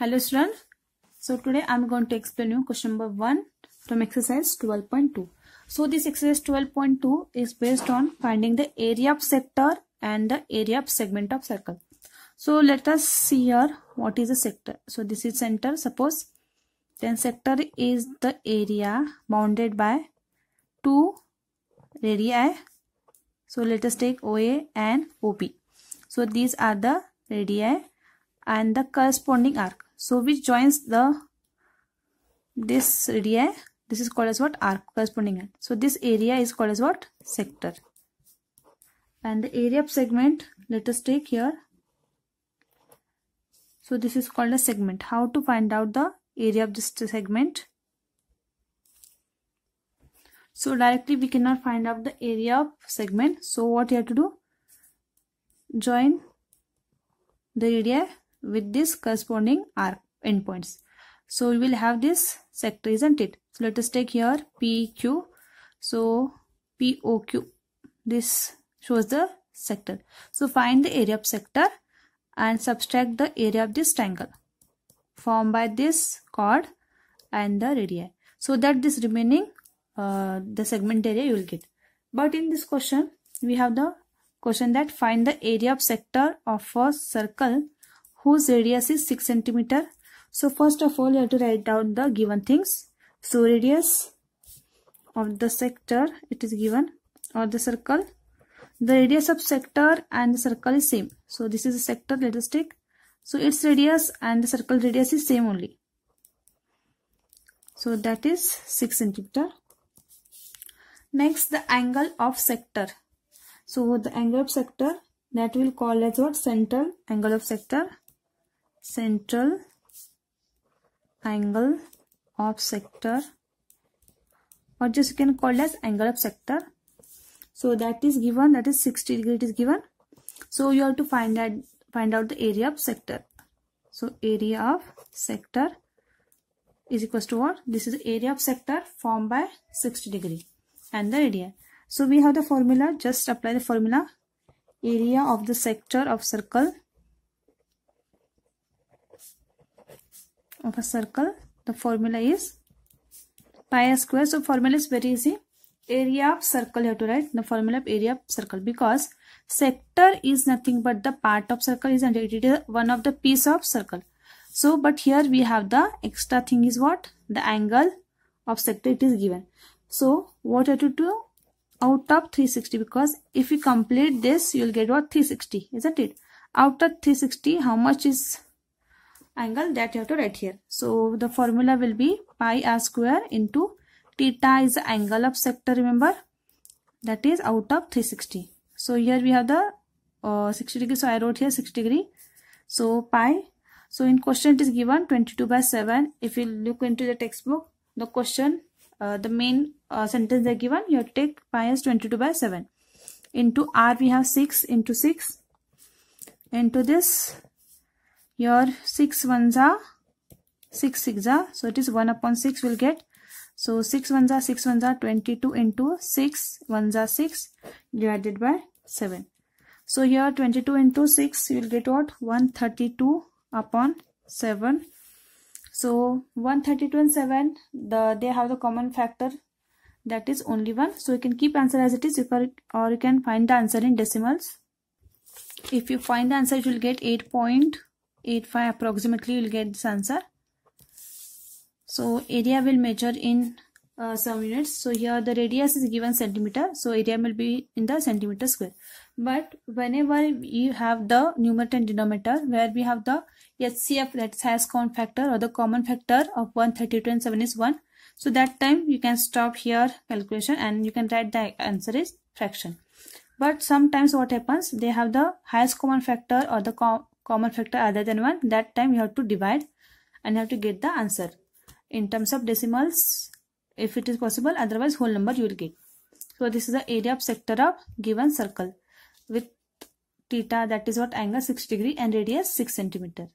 hello students so today i'm going to explain you question number 1 from exercise 12.2 so this exercise 12.2 is based on finding the area of sector and the area of segment of circle so let us see here what is the sector so this is center suppose then sector is the area bounded by two radii so let us take oa and OB. so these are the radii and the corresponding arc so which joins the this area this is called as what arc corresponding end so this area is called as what sector and the area of segment let us take here so this is called a segment how to find out the area of this segment so directly we cannot find out the area of segment so what you have to do join the area with this corresponding arc endpoints. So we will have this sector, isn't it? So let us take here PQ. So POQ. This shows the sector. So find the area of sector and subtract the area of this triangle formed by this chord and the radii. So that this remaining uh, the segment area you will get. But in this question we have the question that find the area of sector of a circle whose radius is 6 centimeter. So first of all you have to write down the given things. So radius of the sector it is given or the circle. The radius of sector and the circle is same. So this is a sector let us take. So its radius and the circle radius is same only. So that is 6 centimeter. Next the angle of sector. So the angle of sector that will call as what central angle of sector central angle of sector or just you can call as angle of sector so that is given that is 60 degree it is given so you have to find that find out the area of sector so area of sector is equals to what this is area of sector formed by 60 degree and the area so we have the formula just apply the formula area of the sector of circle of a circle the formula is pi square so formula is very easy area of circle you have to write the formula of area of circle because sector is nothing but the part of circle is and it is one of the piece of circle so but here we have the extra thing is what the angle of sector it is given so what you have to do out of 360 because if you complete this you will get what 360 isn't it out of 360 how much is angle that you have to write here. So the formula will be pi r square into theta is the angle of sector remember that is out of 360. So here we have the uh, 60 degree. So I wrote here 60 degree. So pi. So in question it is given 22 by 7. If you look into the textbook the question uh, the main uh, sentence they given you have to take pi as 22 by 7 into r we have 6 into 6 into this your 6 ones are 6 6 are so it is 1 upon 6 will get so 6 ones are 6 ones are 22 into 6 ones are 6 divided by 7 so here 22 into 6 you will get what 132 upon 7 so 132 and 7 the they have the common factor that is only 1 so you can keep answer as it is or you can find the answer in decimals if you find the answer you will get 8 point 0.85 approximately you'll get this answer so area will measure in uh, some units so here the radius is given centimeter so area will be in the centimeter square but whenever you have the numerator and denominator where we have the HCF that has common factor or the common factor of 132 and 7 is 1 so that time you can stop here calculation and you can write the answer is fraction but sometimes what happens they have the highest common factor or the co common factor other than 1 that time you have to divide and you have to get the answer in terms of decimals if it is possible otherwise whole number you will get so this is the area of sector of given circle with theta that is what angle 6 degree and radius 6 centimeter